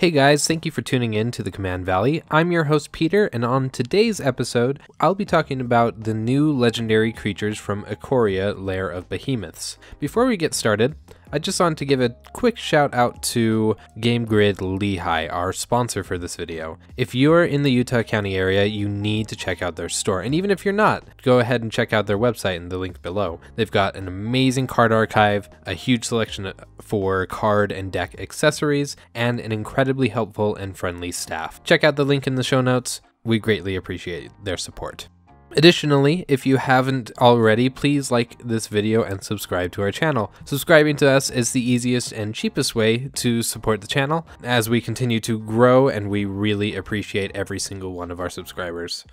Hey guys, thank you for tuning in to the Command Valley. I'm your host Peter, and on today's episode, I'll be talking about the new legendary creatures from Ikoria Lair of Behemoths. Before we get started, I just wanted to give a quick shout out to GameGrid Lehigh, our sponsor for this video. If you're in the Utah County area, you need to check out their store. And even if you're not, go ahead and check out their website in the link below. They've got an amazing card archive, a huge selection for card and deck accessories, and an incredibly helpful and friendly staff. Check out the link in the show notes. We greatly appreciate their support. Additionally, if you haven't already, please like this video and subscribe to our channel. Subscribing to us is the easiest and cheapest way to support the channel as we continue to grow and we really appreciate every single one of our subscribers.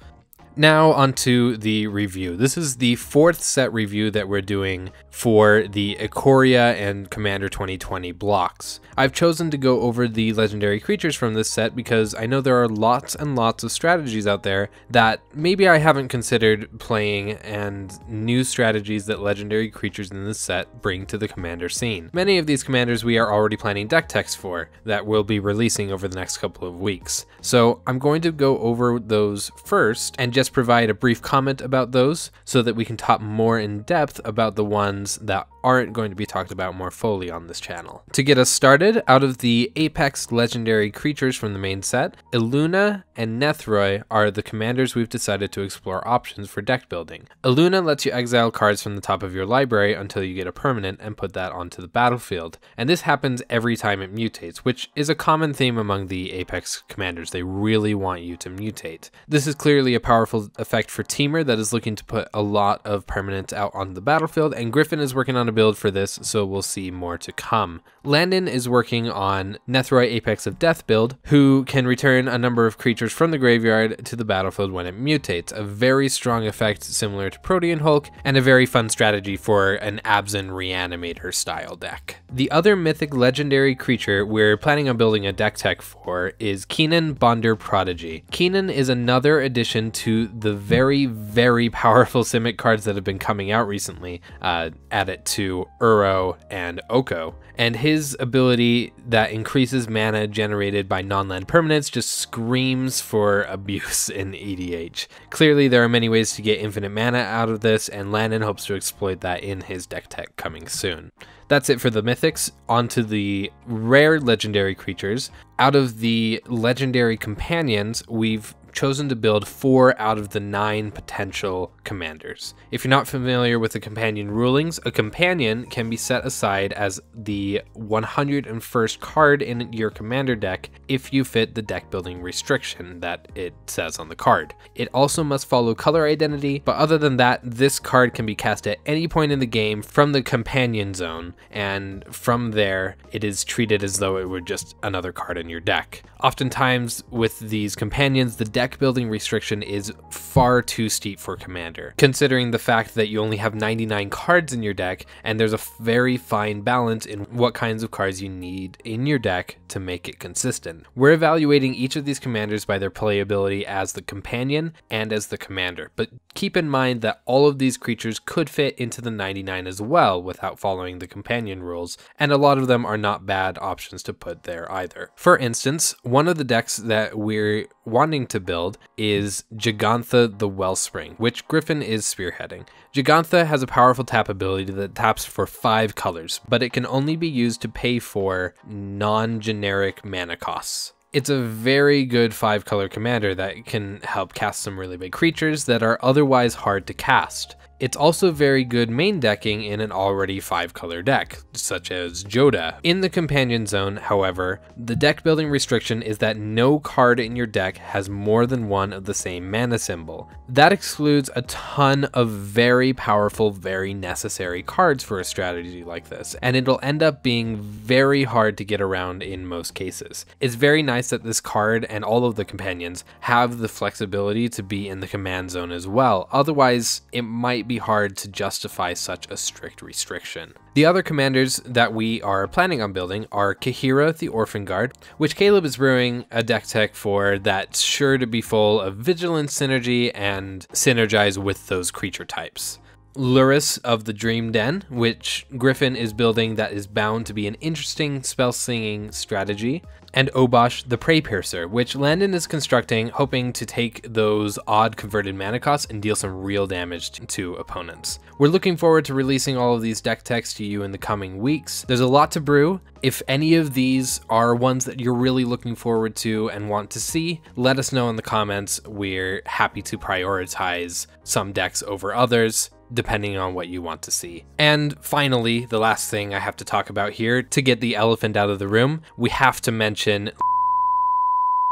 Now onto the review. This is the fourth set review that we're doing for the Ikoria and Commander 2020 blocks. I've chosen to go over the legendary creatures from this set because I know there are lots and lots of strategies out there that maybe I haven't considered playing and new strategies that legendary creatures in this set bring to the commander scene. Many of these commanders we are already planning deck techs for that we'll be releasing over the next couple of weeks. So I'm going to go over those first and just just provide a brief comment about those so that we can talk more in depth about the ones that aren't going to be talked about more fully on this channel. To get us started, out of the Apex legendary creatures from the main set, Iluna and Nethroi are the commanders we've decided to explore options for deck building. Iluna lets you exile cards from the top of your library until you get a permanent and put that onto the battlefield, and this happens every time it mutates, which is a common theme among the Apex commanders. They really want you to mutate. This is clearly a powerful powerful effect for Teamer that is looking to put a lot of permanents out on the battlefield, and Griffin is working on a build for this, so we'll see more to come. Landon is working on Nethroi Apex of Death build, who can return a number of creatures from the graveyard to the battlefield when it mutates, a very strong effect similar to Protean Hulk, and a very fun strategy for an Abzan Reanimator style deck. The other mythic legendary creature we're planning on building a deck tech for is Keenan Bonder Prodigy. Keenan is another addition to the very, very powerful Simic cards that have been coming out recently. Uh, add it to Uro and Oko. And his ability that increases mana generated by non land permanents just screams for abuse in EDH. Clearly, there are many ways to get infinite mana out of this, and Lannon hopes to exploit that in his deck tech coming soon. That's it for the mythics. On to the rare legendary creatures. Out of the legendary companions, we've chosen to build four out of the nine potential commanders. If you're not familiar with the companion rulings, a companion can be set aside as the 101st card in your commander deck if you fit the deck building restriction that it says on the card. It also must follow color identity, but other than that, this card can be cast at any point in the game from the companion zone, and from there, it is treated as though it were just another card in your deck. Oftentimes, with these companions, the deck deck building restriction is far too steep for Commander, considering the fact that you only have 99 cards in your deck, and there's a very fine balance in what kinds of cards you need in your deck to make it consistent. We're evaluating each of these commanders by their playability as the companion and as the commander, but keep in mind that all of these creatures could fit into the 99 as well without following the companion rules, and a lot of them are not bad options to put there either. For instance, one of the decks that we're wanting to build is Gigantha the Wellspring, which Griffin is spearheading. Gigantha has a powerful tap ability that taps for five colors, but it can only be used to pay for non generic mana costs. It's a very good five color commander that can help cast some really big creatures that are otherwise hard to cast. It's also very good main decking in an already 5-color deck, such as Joda. In the companion zone, however, the deck building restriction is that no card in your deck has more than one of the same mana symbol. That excludes a ton of very powerful, very necessary cards for a strategy like this, and it'll end up being very hard to get around in most cases. It's very nice that this card and all of the companions have the flexibility to be in the command zone as well, otherwise it might might be hard to justify such a strict restriction. The other commanders that we are planning on building are Kahira the Orphan Guard, which Caleb is brewing a deck tech for that's sure to be full of vigilance synergy and synergize with those creature types. Luris of the Dream Den, which Griffin is building that is bound to be an interesting spell singing strategy, and Obosh the Prey Piercer, which Landon is constructing, hoping to take those odd converted mana costs and deal some real damage to opponents. We're looking forward to releasing all of these deck techs to you in the coming weeks. There's a lot to brew. If any of these are ones that you're really looking forward to and want to see, let us know in the comments. We're happy to prioritize some decks over others depending on what you want to see. And finally, the last thing I have to talk about here to get the elephant out of the room, we have to mention.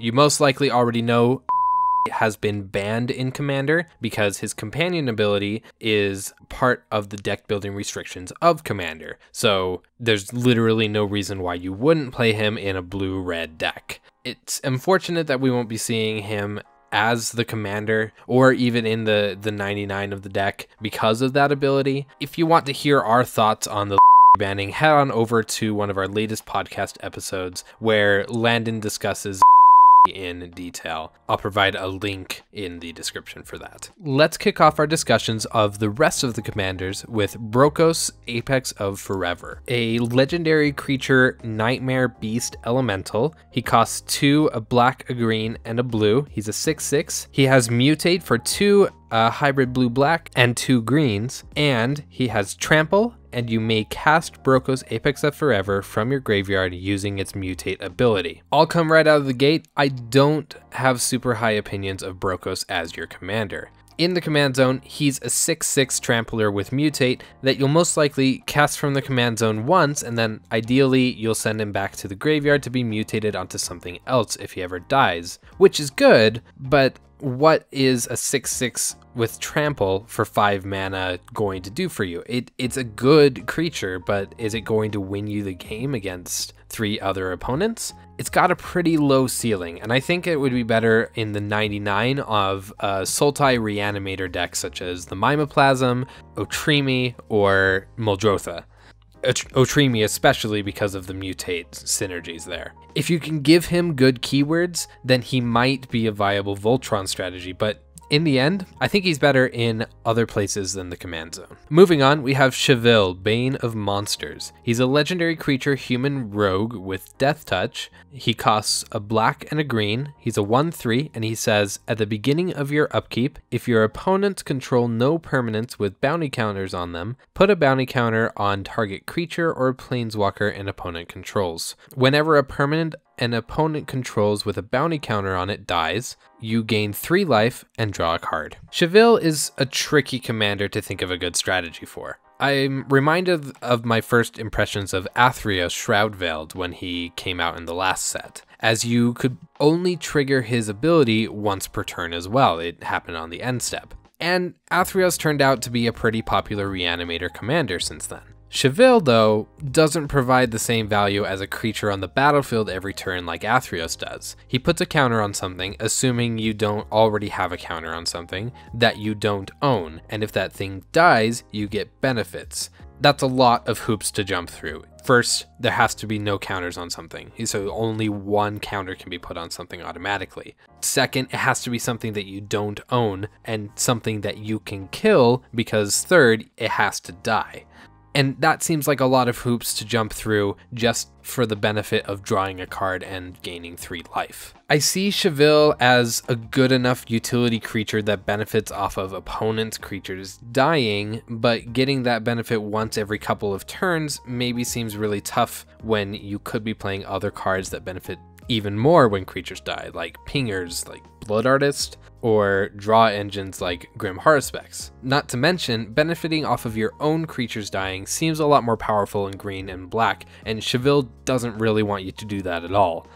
You most likely already know has been banned in Commander because his companion ability is part of the deck building restrictions of Commander. So there's literally no reason why you wouldn't play him in a blue red deck. It's unfortunate that we won't be seeing him as the commander or even in the, the 99 of the deck because of that ability. If you want to hear our thoughts on the banning, head on over to one of our latest podcast episodes where Landon discusses in detail. I'll provide a link in the description for that. Let's kick off our discussions of the rest of the commanders with Brokos, Apex of Forever, a legendary creature nightmare beast elemental. He costs two, a black, a green, and a blue. He's a 6 6. He has mutate for two. Uh, hybrid blue black and two greens, and he has trample and you may cast Broko's Apex of Forever from your graveyard using its mutate ability. I'll come right out of the gate, I don't have super high opinions of Brokos as your commander. In the command zone, he's a 6-6 trampler with mutate that you'll most likely cast from the command zone once, and then ideally you'll send him back to the graveyard to be mutated onto something else if he ever dies, which is good, but what is a 6 6 with trample for 5 mana going to do for you? It, it's a good creature, but is it going to win you the game against three other opponents? It's got a pretty low ceiling, and I think it would be better in the 99 of a Sultai Reanimator deck such as the Mimoplasm, Otrimi, or Moldrotha. Otrimi, especially because of the mutate synergies there. If you can give him good keywords, then he might be a viable Voltron strategy, but in the end, I think he's better in other places than the command zone. Moving on, we have Cheville, Bane of Monsters. He's a legendary creature human rogue with death touch. He costs a black and a green. He's a 1 3, and he says At the beginning of your upkeep, if your opponents control no permanents with bounty counters on them, put a bounty counter on target creature or planeswalker an opponent controls. Whenever a permanent an opponent controls with a bounty counter on it dies, you gain 3 life and draw a card. Cheville is a tricky commander to think of a good strategy for. I'm reminded of my first impressions of Athria Shroudveiled when he came out in the last set, as you could only trigger his ability once per turn as well. It happened on the end step. And Athreos turned out to be a pretty popular reanimator commander since then. Cheville, though, doesn't provide the same value as a creature on the battlefield every turn like Athreos does. He puts a counter on something, assuming you don't already have a counter on something that you don't own, and if that thing dies, you get benefits. That's a lot of hoops to jump through. First, there has to be no counters on something, so only one counter can be put on something automatically. Second, it has to be something that you don't own and something that you can kill, because third, it has to die. And that seems like a lot of hoops to jump through just for the benefit of drawing a card and gaining three life. I see Cheville as a good enough utility creature that benefits off of opponent's creatures dying, but getting that benefit once every couple of turns maybe seems really tough when you could be playing other cards that benefit even more when creatures die, like pingers, like Blood Artist, or draw engines like Grim Horror Not to mention, benefiting off of your own creatures dying seems a lot more powerful in green and black, and Cheville doesn't really want you to do that at all.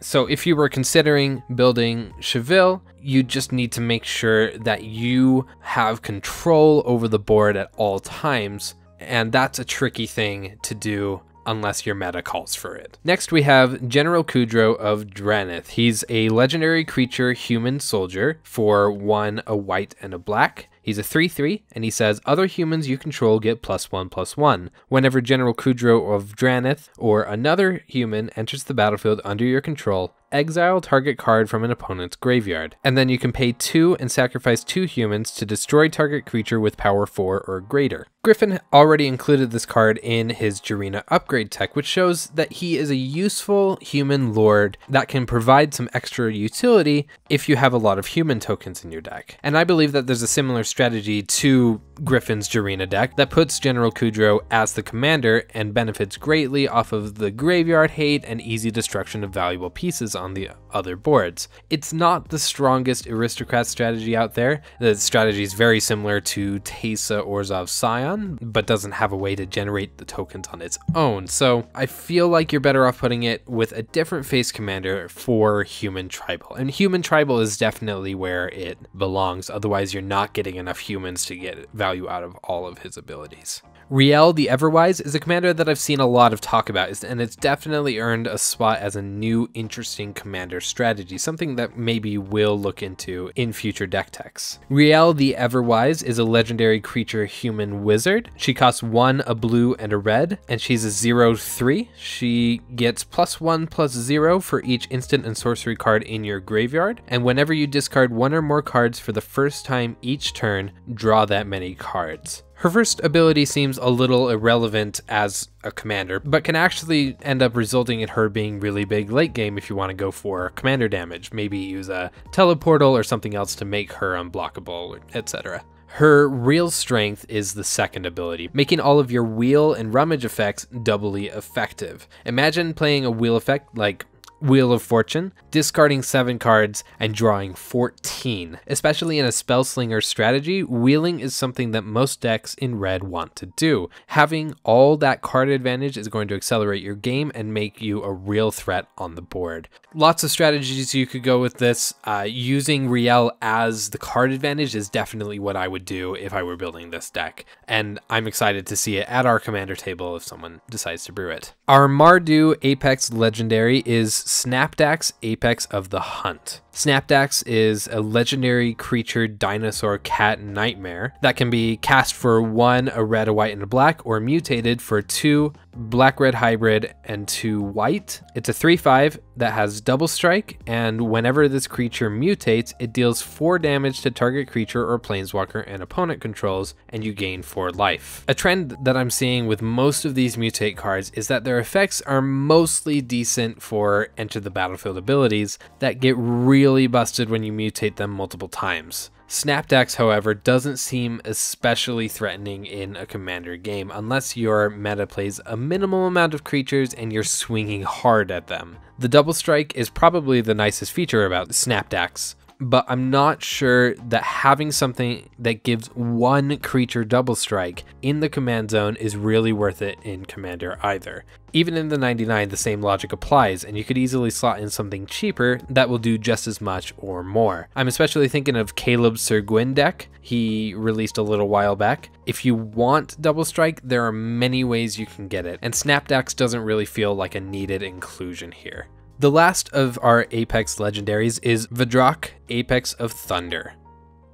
So if you were considering building Cheville, you just need to make sure that you have control over the board at all times, and that's a tricky thing to do unless your meta calls for it. Next, we have General Kudro of Dranith. He's a legendary creature human soldier for one, a white, and a black. He's a 3 3, and he says other humans you control get plus 1 plus 1. Whenever General Kudro of Dranith or another human enters the battlefield under your control, exile target card from an opponent's graveyard. And then you can pay 2 and sacrifice 2 humans to destroy target creature with power 4 or greater. Griffin already included this card in his Jarena upgrade tech, which shows that he is a useful human lord that can provide some extra utility if you have a lot of human tokens in your deck. And I believe that there's a similar strategy to Griffin's Jarena deck that puts General Kudrow as the commander and benefits greatly off of the graveyard hate and easy destruction of valuable pieces on on the other boards. It's not the strongest aristocrat strategy out there. The strategy is very similar to Tesa Orzov's Scion, but doesn't have a way to generate the tokens on its own. So I feel like you're better off putting it with a different face commander for human tribal. And human tribal is definitely where it belongs. Otherwise, you're not getting enough humans to get value out of all of his abilities. Riel the Everwise is a commander that I've seen a lot of talk about, and it's definitely earned a spot as a new interesting commander strategy, something that maybe we'll look into in future deck techs. Riel the Everwise is a legendary creature human wizard. She costs one, a blue, and a red, and she's a 0-3. She gets plus one, plus zero for each instant and sorcery card in your graveyard, and whenever you discard one or more cards for the first time each turn, draw that many cards. Her first ability seems a little irrelevant as a commander, but can actually end up resulting in her being really big late game if you want to go for commander damage, maybe use a teleportal or something else to make her unblockable, etc. Her real strength is the second ability, making all of your wheel and rummage effects doubly effective. Imagine playing a wheel effect like Wheel of Fortune, discarding 7 cards and drawing 14. Especially in a Spellslinger strategy, wheeling is something that most decks in red want to do. Having all that card advantage is going to accelerate your game and make you a real threat on the board. Lots of strategies you could go with this. Uh, using Riel as the card advantage is definitely what I would do if I were building this deck, and I'm excited to see it at our commander table if someone decides to brew it. Our Mardu Apex Legendary is Snapdax Apex of the Hunt. Snapdax is a legendary creature dinosaur cat nightmare that can be cast for one, a red, a white, and a black, or mutated for two, black red hybrid and two white. It's a 3 5 that has double strike, and whenever this creature mutates, it deals 4 damage to target creature or planeswalker and opponent controls, and you gain 4 life. A trend that I'm seeing with most of these mutate cards is that their effects are mostly decent for enter the battlefield abilities that get really busted when you mutate them multiple times. Snapdax, however, doesn't seem especially threatening in a commander game unless your meta plays a minimal amount of creatures and you're swinging hard at them. The double strike is probably the nicest feature about Snapdax, but I'm not sure that having something that gives one creature double strike in the command zone is really worth it in Commander either. Even in the 99, the same logic applies, and you could easily slot in something cheaper that will do just as much or more. I'm especially thinking of Caleb's Sir Gwyn deck, he released a little while back. If you want Double Strike, there are many ways you can get it, and Snapdax doesn't really feel like a needed inclusion here. The last of our Apex legendaries is Vidrock, Apex of Thunder.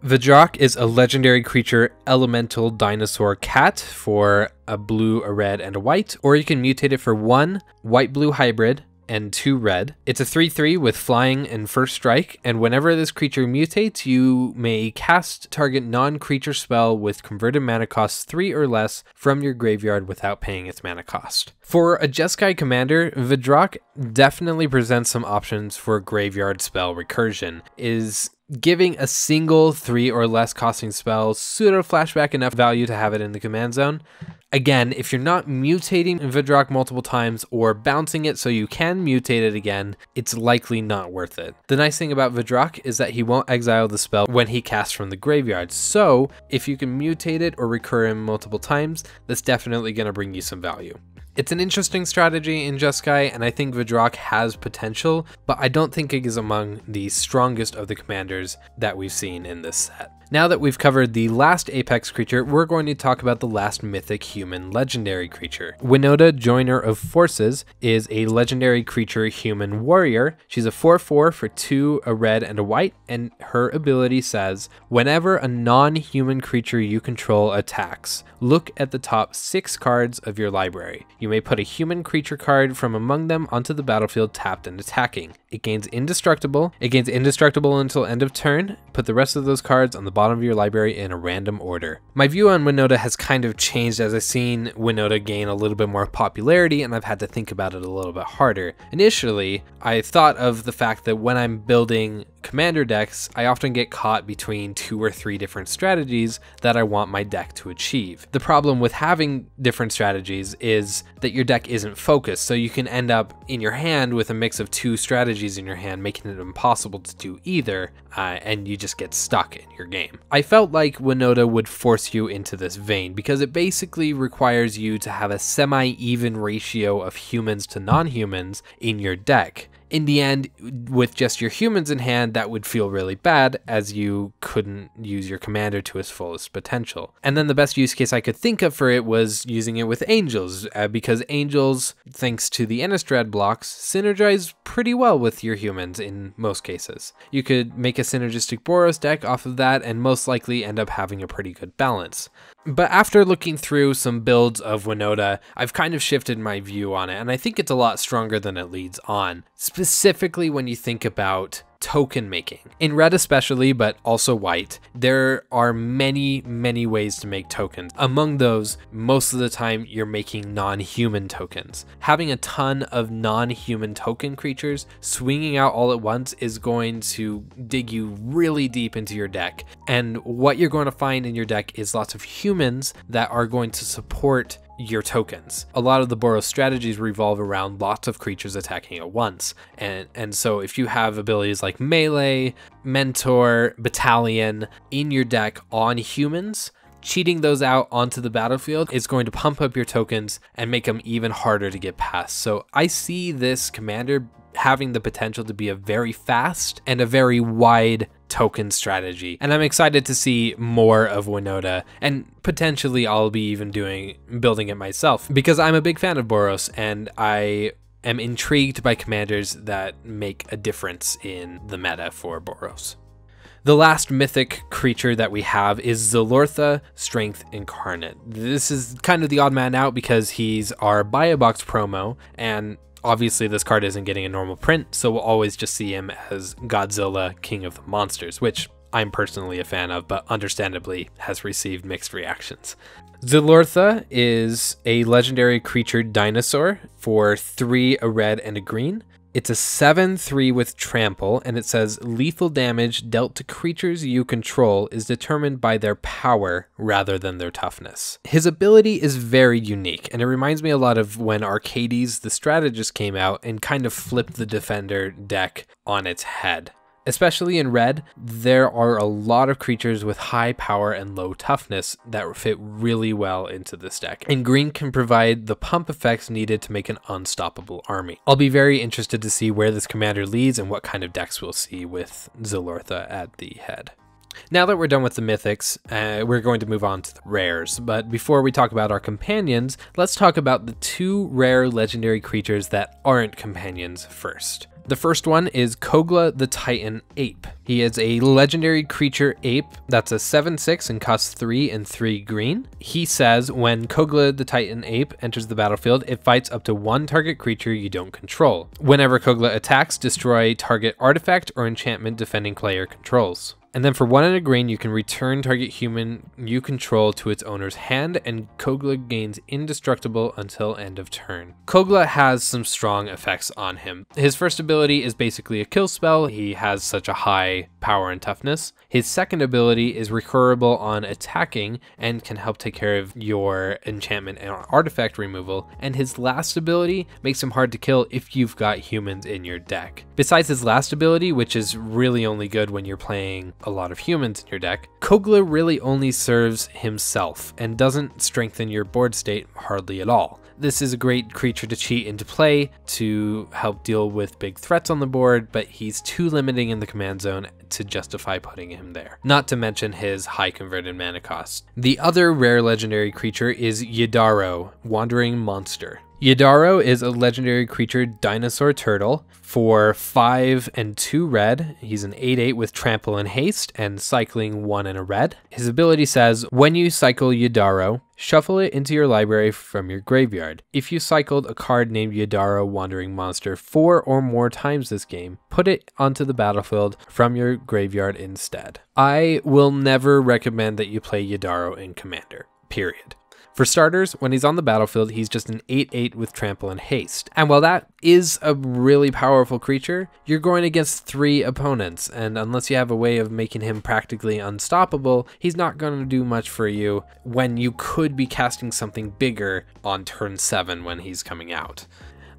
Vidrock is a legendary creature elemental dinosaur cat for a blue, a red, and a white, or you can mutate it for one white blue hybrid, and 2 red. It's a 3 3 with flying and first strike, and whenever this creature mutates, you may cast target non creature spell with converted mana cost 3 or less from your graveyard without paying its mana cost. For a Jeskai commander, Vidrock definitely presents some options for graveyard spell recursion. Is giving a single three or less costing spell pseudo flashback enough value to have it in the command zone. Again, if you're not mutating Vidrock multiple times or bouncing it so you can mutate it again, it's likely not worth it. The nice thing about Vidrock is that he won't exile the spell when he casts from the graveyard, so if you can mutate it or recur him multiple times, that's definitely going to bring you some value. It's an interesting strategy in Jeskai, and I think Vidrock has potential, but I don't think it is among the strongest of the commanders that we've seen in this set. Now that we've covered the last apex creature, we're going to talk about the last mythic human legendary creature. Winota, Joiner of Forces, is a legendary creature human warrior. She's a 4-4 for 2, a red, and a white, and her ability says, whenever a non-human creature you control attacks, look at the top 6 cards of your library. You may put a human creature card from among them onto the battlefield tapped and attacking. It gains indestructible. It gains indestructible until end of turn. Put the rest of those cards on the bottom of your library in a random order. My view on Winota has kind of changed as I've seen Winota gain a little bit more popularity and I've had to think about it a little bit harder. Initially, I thought of the fact that when I'm building commander decks, I often get caught between two or three different strategies that I want my deck to achieve. The problem with having different strategies is that your deck isn't focused, so you can end up in your hand with a mix of two strategies in your hand, making it impossible to do either, uh, and you just get stuck in your game. I felt like Winota would force you into this vein because it basically requires you to have a semi even ratio of humans to non humans in your deck in the end, with just your humans in hand, that would feel really bad as you couldn't use your commander to its fullest potential. And then the best use case I could think of for it was using it with angels, uh, because angels, thanks to the Innistrad blocks, synergize pretty well with your humans in most cases. You could make a synergistic Boros deck off of that and most likely end up having a pretty good balance. But after looking through some builds of Winoda, I've kind of shifted my view on it, and I think it's a lot stronger than it leads on. Specifically, when you think about token making. In red, especially, but also white, there are many, many ways to make tokens. Among those, most of the time, you're making non human tokens. Having a ton of non human token creatures swinging out all at once is going to dig you really deep into your deck. And what you're going to find in your deck is lots of humans that are going to support your tokens. A lot of the Boros strategies revolve around lots of creatures attacking at once. And, and so if you have abilities like melee, mentor, battalion in your deck on humans, cheating those out onto the battlefield is going to pump up your tokens and make them even harder to get past. So I see this commander having the potential to be a very fast and a very wide token strategy. And I'm excited to see more of Winoda and potentially I'll be even doing building it myself because I'm a big fan of Boros and I am intrigued by commanders that make a difference in the meta for Boros. The last mythic creature that we have is Zalortha, Strength Incarnate. This is kind of the odd man out because he's our Biobox promo, and Obviously, this card isn't getting a normal print, so we'll always just see him as Godzilla, King of the Monsters, which I'm personally a fan of, but understandably has received mixed reactions. Zilortha is a legendary creature dinosaur for three, a red, and a green. It's a 7 3 with trample, and it says lethal damage dealt to creatures you control is determined by their power rather than their toughness. His ability is very unique, and it reminds me a lot of when Arcades the Strategist came out and kind of flipped the Defender deck on its head. Especially in red, there are a lot of creatures with high power and low toughness that fit really well into this deck, and green can provide the pump effects needed to make an unstoppable army. I'll be very interested to see where this commander leads and what kind of decks we'll see with Zilortha at the head. Now that we're done with the mythics, uh, we're going to move on to the rares. But before we talk about our companions, let's talk about the two rare legendary creatures that aren't companions first. The first one is Kogla the Titan Ape. He is a legendary creature ape that's a 7 6 and costs 3 and 3 green. He says when Kogla the Titan Ape enters the battlefield, it fights up to one target creature you don't control. Whenever Kogla attacks, destroy target artifact or enchantment defending player controls. And then for one in a green, you can return target human you control to its owner's hand, and Kogla gains indestructible until end of turn. Kogla has some strong effects on him. His first ability is basically a kill spell, he has such a high power and toughness. His second ability is recurable on attacking and can help take care of your enchantment and artifact removal. And his last ability makes him hard to kill if you've got humans in your deck. Besides his last ability, which is really only good when you're playing a lot of humans in your deck, Kogla really only serves himself and doesn't strengthen your board state hardly at all. This is a great creature to cheat into play to help deal with big threats on the board, but he's too limiting in the command zone to justify putting him there, not to mention his high converted mana cost. The other rare legendary creature is Yadaro, Wandering Monster. Yadaro is a legendary creature dinosaur turtle for 5 and 2 red. He's an 8 8 with trample and haste and cycling 1 and a red. His ability says when you cycle Yadaro, shuffle it into your library from your graveyard. If you cycled a card named Yadaro Wandering Monster 4 or more times this game, put it onto the battlefield from your graveyard instead. I will never recommend that you play Yadaro in Commander, period. For starters, when he's on the battlefield, he's just an 8-8 with trample and haste. And while that is a really powerful creature, you're going against three opponents, and unless you have a way of making him practically unstoppable, he's not going to do much for you when you could be casting something bigger on turn 7 when he's coming out.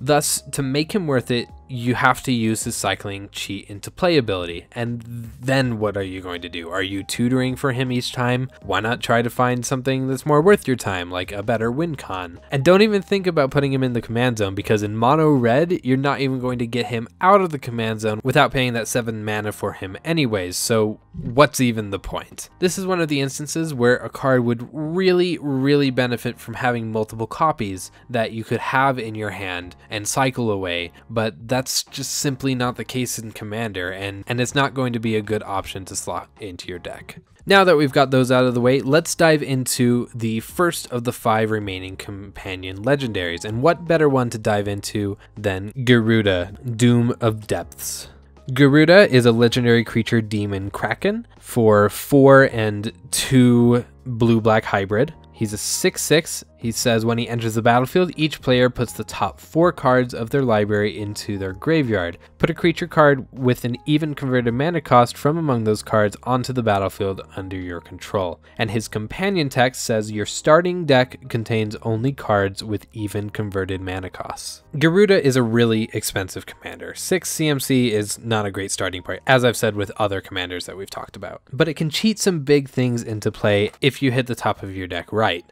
Thus, to make him worth it, you have to use his cycling cheat into playability. And then what are you going to do? Are you tutoring for him each time? Why not try to find something that's more worth your time, like a better win con? And don't even think about putting him in the command zone because in mono red, you're not even going to get him out of the command zone without paying that 7 mana for him anyways, so what's even the point? This is one of the instances where a card would really, really benefit from having multiple copies that you could have in your hand and cycle away, but that's that's just simply not the case in Commander, and, and it's not going to be a good option to slot into your deck. Now that we've got those out of the way, let's dive into the first of the five remaining companion legendaries. And what better one to dive into than Garuda, Doom of Depths. Garuda is a legendary creature demon Kraken for 4 and 2 blue black hybrid. He's a 6 6 he says when he enters the battlefield, each player puts the top four cards of their library into their graveyard. Put a creature card with an even converted mana cost from among those cards onto the battlefield under your control. And his companion text says your starting deck contains only cards with even converted mana costs. Garuda is a really expensive commander. 6 CMC is not a great starting point, as I've said with other commanders that we've talked about. But it can cheat some big things into play if you hit the top of your deck right.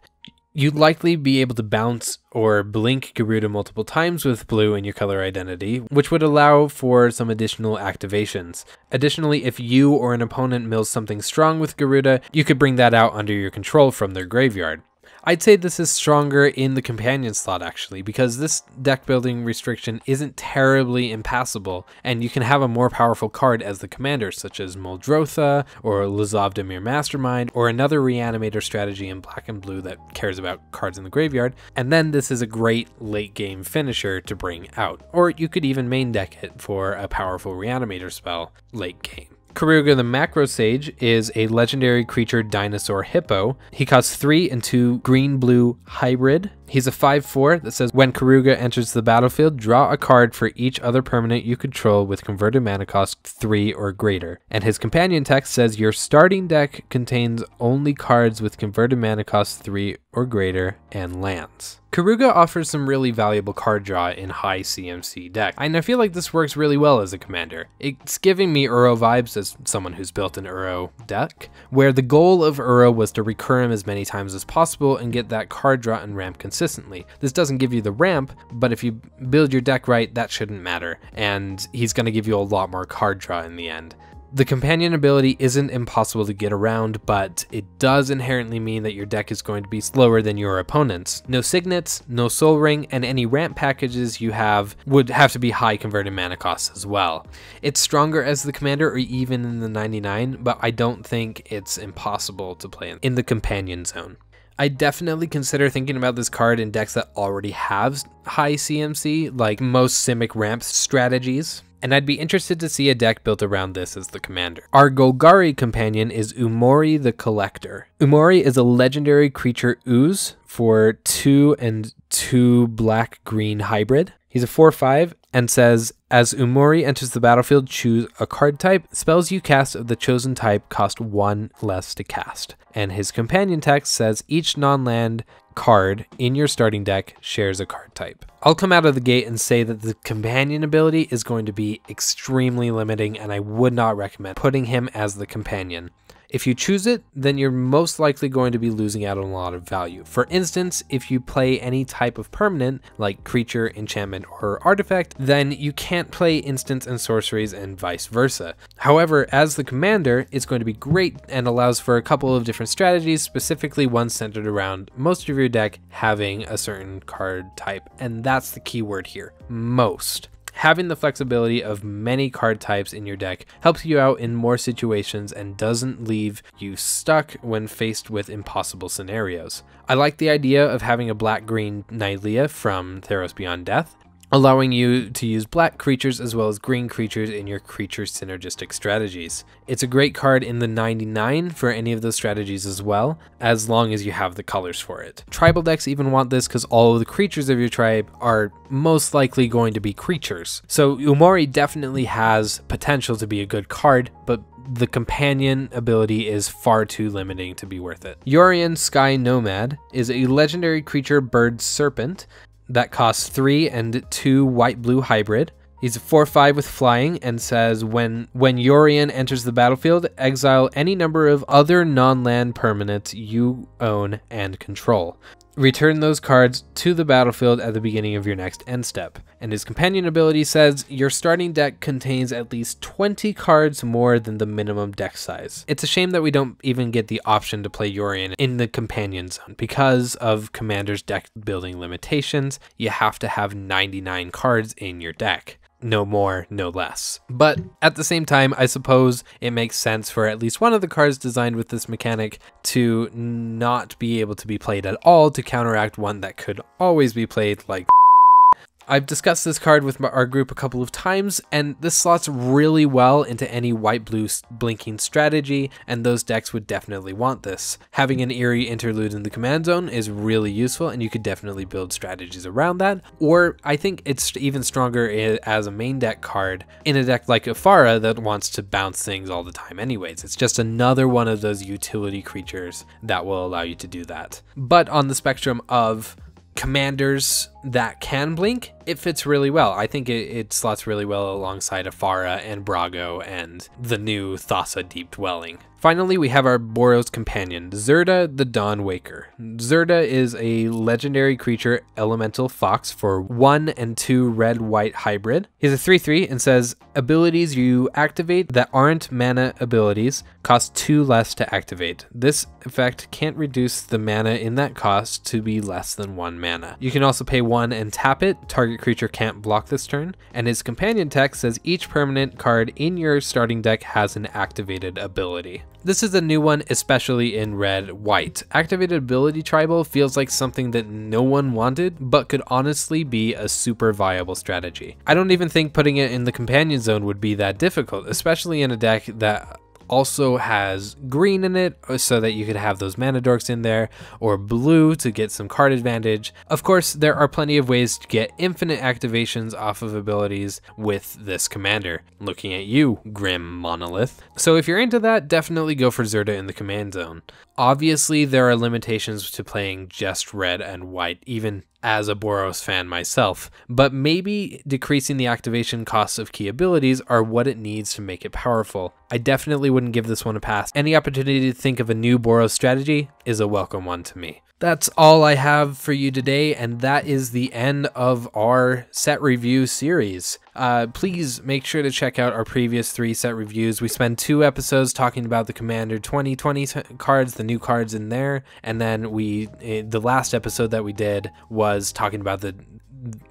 You'd likely be able to bounce or blink Garuda multiple times with blue in your color identity, which would allow for some additional activations. Additionally, if you or an opponent mills something strong with Garuda, you could bring that out under your control from their graveyard. I'd say this is stronger in the companion slot actually, because this deck building restriction isn't terribly impassable, and you can have a more powerful card as the commander, such as Moldrotha, or Lazav Demir Mastermind, or another reanimator strategy in black and blue that cares about cards in the graveyard, and then this is a great late game finisher to bring out, or you could even main deck it for a powerful reanimator spell late game. Karuga the Macro Sage is a legendary creature dinosaur hippo. He costs 3 and 2 green blue hybrid. He's a 5 4 that says when Karuga enters the battlefield, draw a card for each other permanent you control with converted mana cost 3 or greater. And his companion text says your starting deck contains only cards with converted mana cost 3 or greater, and lands. Karuga offers some really valuable card draw in high CMC deck, and I feel like this works really well as a commander. It's giving me Uro vibes as someone who's built an Uro deck, where the goal of Uro was to recur him as many times as possible and get that card draw and ramp consistently. This doesn't give you the ramp, but if you build your deck right, that shouldn't matter, and he's going to give you a lot more card draw in the end. The companion ability isn't impossible to get around, but it does inherently mean that your deck is going to be slower than your opponent's. No signets, no soul ring, and any ramp packages you have would have to be high converted mana costs as well. It's stronger as the commander or even in the 99, but I don't think it's impossible to play in the companion zone. I definitely consider thinking about this card in decks that already have high CMC, like most Simic ramp strategies and I'd be interested to see a deck built around this as the commander. Our Golgari companion is Umori the Collector. Umori is a legendary creature ooze for 2 and 2 black green hybrid. He's a 4 5 and says As Umori enters the battlefield, choose a card type. Spells you cast of the chosen type cost one less to cast. And his companion text says Each non land card in your starting deck shares a card type. I'll come out of the gate and say that the companion ability is going to be extremely limiting, and I would not recommend putting him as the companion. If you choose it, then you're most likely going to be losing out on a lot of value. For instance, if you play any type of permanent, like creature, enchantment, or artifact, then you can't play instants and sorceries and vice versa. However, as the commander, it's going to be great and allows for a couple of different strategies, specifically one centered around most of your deck having a certain card type, and that's the key word here, most. Having the flexibility of many card types in your deck helps you out in more situations and doesn't leave you stuck when faced with impossible scenarios. I like the idea of having a black green Nylea from Theros Beyond Death, allowing you to use black creatures as well as green creatures in your creature synergistic strategies. It's a great card in the 99 for any of those strategies as well, as long as you have the colors for it. Tribal decks even want this because all of the creatures of your tribe are most likely going to be creatures. So Umori definitely has potential to be a good card, but the companion ability is far too limiting to be worth it. Yorian Sky Nomad is a legendary creature bird serpent that costs 3 and 2 white blue hybrid. He's a 4 5 with flying and says when, when Yorian enters the battlefield, exile any number of other non land permanents you own and control. Return those cards to the battlefield at the beginning of your next end step. And his companion ability says your starting deck contains at least 20 cards more than the minimum deck size. It's a shame that we don't even get the option to play Yorian in the companion zone because of Commander's deck building limitations. You have to have 99 cards in your deck no more, no less. But at the same time, I suppose it makes sense for at least one of the cars designed with this mechanic to not be able to be played at all to counteract one that could always be played like I've discussed this card with our group a couple of times, and this slots really well into any white-blue blinking strategy, and those decks would definitely want this. Having an eerie interlude in the command zone is really useful, and you could definitely build strategies around that, or I think it's even stronger as a main deck card in a deck like Afara that wants to bounce things all the time anyways. It's just another one of those utility creatures that will allow you to do that. But on the spectrum of commanders that can blink, it fits really well. I think it, it slots really well alongside Afara and Brago and the new Thassa Deep Dwelling. Finally, we have our Boros companion, Zerda the Dawn Waker. Zerda is a legendary creature elemental fox for 1 and 2 red white hybrid. He's a 3 3 and says abilities you activate that aren't mana abilities cost 2 less to activate. This effect can't reduce the mana in that cost to be less than 1 mana. You can also pay 1 and tap it, target creature can't block this turn, and his companion text says each permanent card in your starting deck has an activated ability. This is a new one, especially in red white. Activated ability tribal feels like something that no one wanted, but could honestly be a super viable strategy. I don't even think putting it in the companion zone would be that difficult, especially in a deck that also has green in it uh, so that you could have those mana dorks in there, or blue to get some card advantage. Of course, there are plenty of ways to get infinite activations off of abilities with this commander. Looking at you, Grim Monolith. So if you're into that, definitely go for Zerda in the command zone. Obviously, there are limitations to playing just red and white, even as a Boros fan myself, but maybe decreasing the activation costs of key abilities are what it needs to make it powerful. I definitely wouldn't give this one a pass. Any opportunity to think of a new Boros strategy, is a welcome one to me. That's all I have for you today, and that is the end of our set review series. Uh, please make sure to check out our previous three set reviews. We spend two episodes talking about the Commander 2020 cards, the new cards in there, and then we eh, the last episode that we did was talking about the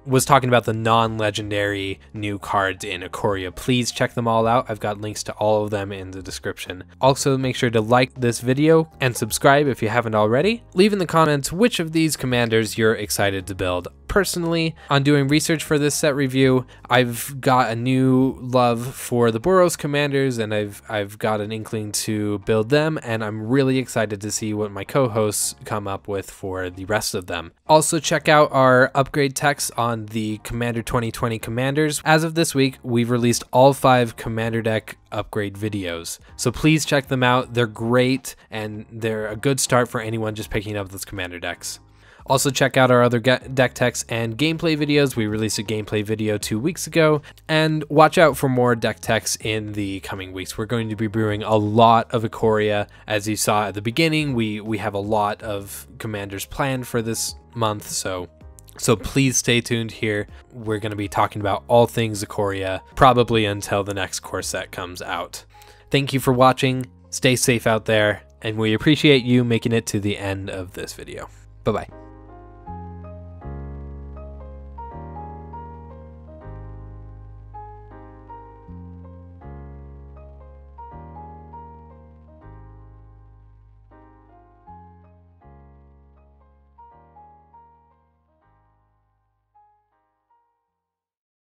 was talking about the non-legendary new cards in Akoria. Please check them all out. I've got links to all of them in the description. Also, make sure to like this video and subscribe if you haven't already. Leave in the comments which of these commanders you're excited to build. Personally, on doing research for this set review, I've got a new love for the Boros commanders and I've I've got an inkling to build them and I'm really excited to see what my co-hosts come up with for the rest of them. Also check out our upgrade text decks on the Commander 2020 Commanders. As of this week, we've released all five Commander deck upgrade videos. So please check them out. They're great and they're a good start for anyone just picking up those Commander decks. Also check out our other deck techs and gameplay videos. We released a gameplay video two weeks ago and watch out for more deck techs in the coming weeks. We're going to be brewing a lot of Ikoria. As you saw at the beginning, we, we have a lot of commanders planned for this month. So so please stay tuned here. We're going to be talking about all things Ikoria, probably until the next corset comes out. Thank you for watching, stay safe out there, and we appreciate you making it to the end of this video. Bye-bye.